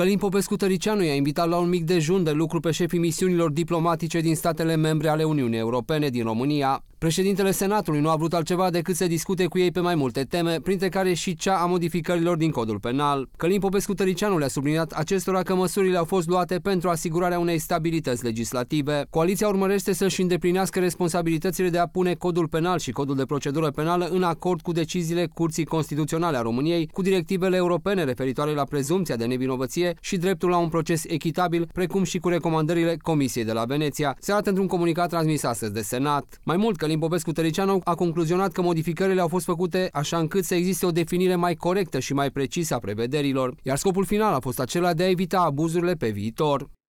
Călin Popescu Tăricianu i-a invitat la un mic dejun de lucru pe șefii misiunilor diplomatice din statele membre ale Uniunii Europene, din România, Președintele Senatului nu a vrut altceva decât să discute cu ei pe mai multe teme, printre care și cea a modificărilor din codul penal. Călin Popescu Tăricianu le-a subliniat acestora că măsurile au fost luate pentru asigurarea unei stabilități legislative. Coaliția urmărește să-și îndeplinească responsabilitățile de a pune codul penal și codul de procedură penală în acord cu deciziile Curții Constituționale a României, cu directivele europene referitoare la prezumția de nevinovăție și dreptul la un proces echitabil, precum și cu recomandările Comisiei de la Veneția, se arată într-un comunicat transmis astăzi de Senat. Mai mult, că Cătălin Popescu Tăricianu a concluzionat că modificările au fost făcute așa încât să existe o definire mai corectă și mai precisă a prevederilor, iar scopul final a fost acela de a evita abuzurile pe viitor.